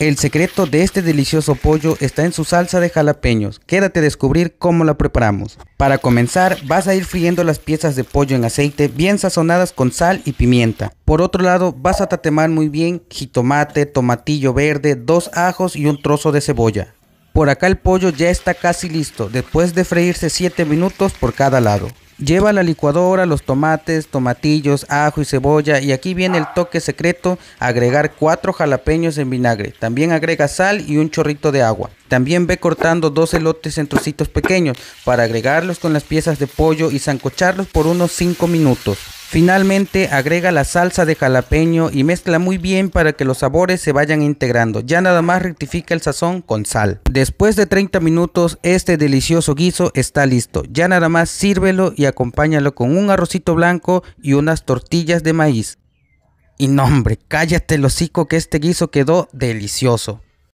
El secreto de este delicioso pollo está en su salsa de jalapeños. Quédate a descubrir cómo la preparamos. Para comenzar, vas a ir friendo las piezas de pollo en aceite bien sazonadas con sal y pimienta. Por otro lado, vas a tatemar muy bien jitomate, tomatillo verde, dos ajos y un trozo de cebolla. Por acá el pollo ya está casi listo, después de freírse 7 minutos por cada lado. Lleva la licuadora, los tomates, tomatillos, ajo y cebolla y aquí viene el toque secreto, agregar cuatro jalapeños en vinagre. También agrega sal y un chorrito de agua. También ve cortando dos elotes en trocitos pequeños para agregarlos con las piezas de pollo y sancocharlos por unos 5 minutos. Finalmente agrega la salsa de jalapeño y mezcla muy bien para que los sabores se vayan integrando. Ya nada más rectifica el sazón con sal. Después de 30 minutos este delicioso guiso está listo. Ya nada más sírvelo y acompáñalo con un arrocito blanco y unas tortillas de maíz. Y nombre hombre, cállate el hocico que este guiso quedó delicioso.